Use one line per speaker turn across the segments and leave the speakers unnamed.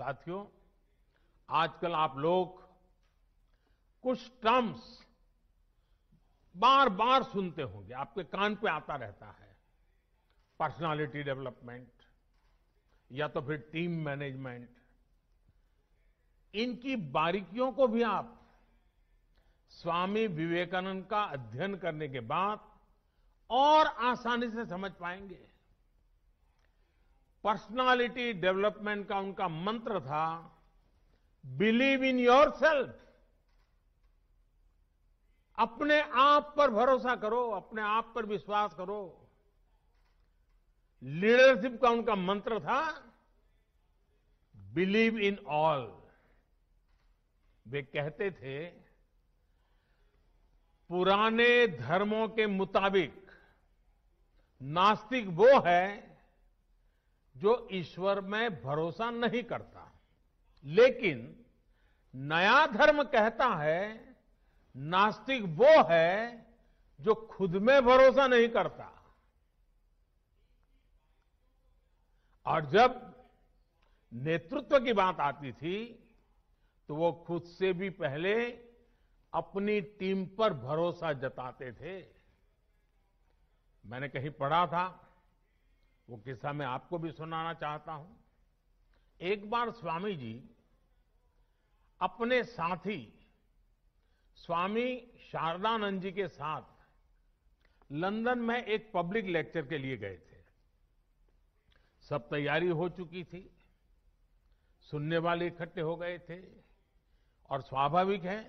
साथियों आजकल आप लोग कुछ टर्म्स बार बार सुनते होंगे आपके कान पे आता रहता है पर्सनालिटी डेवलपमेंट या तो फिर टीम मैनेजमेंट इनकी बारीकियों को भी आप स्वामी विवेकानंद का अध्ययन करने के बाद और आसानी से समझ पाएंगे पर्सनालिटी डेवलपमेंट का उनका मंत्र था बिलीव इन योर सेल्फ अपने आप पर भरोसा करो अपने आप पर विश्वास करो लीडरशिप का उनका मंत्र था बिलीव इन ऑल वे कहते थे पुराने धर्मों के मुताबिक नास्तिक वो है जो ईश्वर में भरोसा नहीं करता लेकिन नया धर्म कहता है नास्तिक वो है जो खुद में भरोसा नहीं करता और जब नेतृत्व की बात आती थी तो वो खुद से भी पहले अपनी टीम पर भरोसा जताते थे मैंने कहीं पढ़ा था वो किस्सा मैं आपको भी सुनाना चाहता हूं एक बार स्वामी जी अपने साथी स्वामी शारदानंद जी के साथ लंदन में एक पब्लिक लेक्चर के लिए गए थे सब तैयारी हो चुकी थी सुनने वाले इकट्ठे हो गए थे और स्वाभाविक है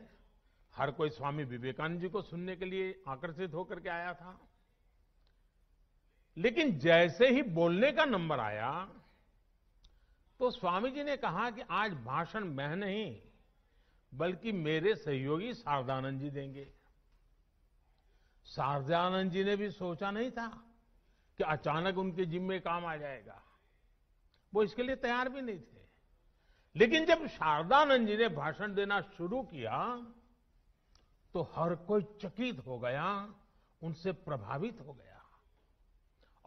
हर कोई स्वामी विवेकानंद जी को सुनने के लिए आकर्षित होकर के आया था लेकिन जैसे ही बोलने का नंबर आया तो स्वामी जी ने कहा कि आज भाषण मैं नहीं बल्कि मेरे सहयोगी शारदानंद जी देंगे शारदानंद जी ने भी सोचा नहीं था कि अचानक उनके जिम्मे काम आ जाएगा वो इसके लिए तैयार भी नहीं थे लेकिन जब शारदानंद जी ने भाषण देना शुरू किया तो हर कोई चकित हो गया उनसे प्रभावित हो गया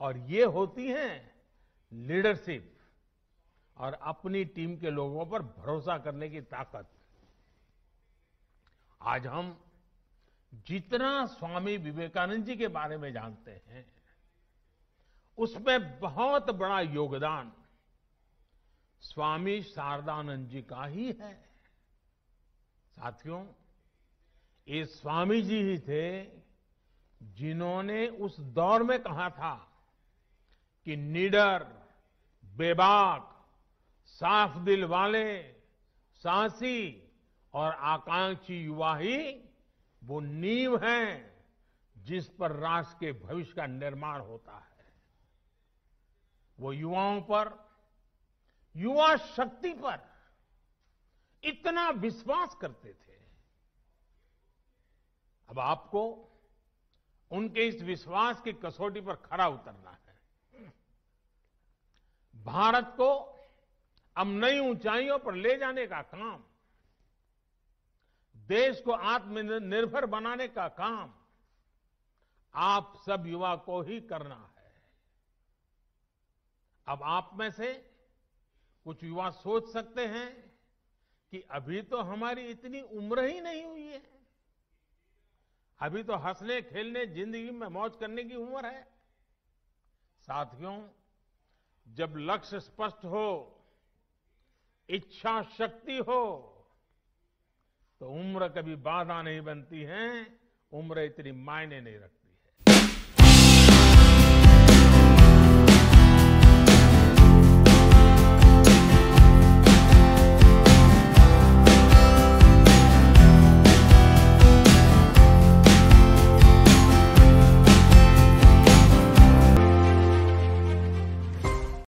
और ये होती है लीडरशिप और अपनी टीम के लोगों पर भरोसा करने की ताकत आज हम जितना स्वामी विवेकानंद जी के बारे में जानते हैं उसमें बहुत बड़ा योगदान स्वामी शारदानंद जी का ही है साथियों ये स्वामी जी ही थे जिन्होंने उस दौर में कहा था कि निडर बेबाक साफ दिल वाले साहसी और आकांक्षी युवा ही वो नींव हैं जिस पर राष्ट्र के भविष्य का निर्माण होता है वो युवाओं पर युवा शक्ति पर इतना विश्वास करते थे अब आपको उनके इस विश्वास की कसौटी पर खरा उतरना है भारत को अब नई ऊंचाइयों पर ले जाने का काम देश को आत्मनिर्भर बनाने का काम आप सब युवा को ही करना है अब आप में से कुछ युवा सोच सकते हैं कि अभी तो हमारी इतनी उम्र ही नहीं हुई है अभी तो हंसने खेलने जिंदगी में मौज करने की उम्र है साथियों जब लक्ष्य स्पष्ट हो इच्छा शक्ति हो तो उम्र कभी बाधा नहीं बनती है उम्र इतनी मायने नहीं रखती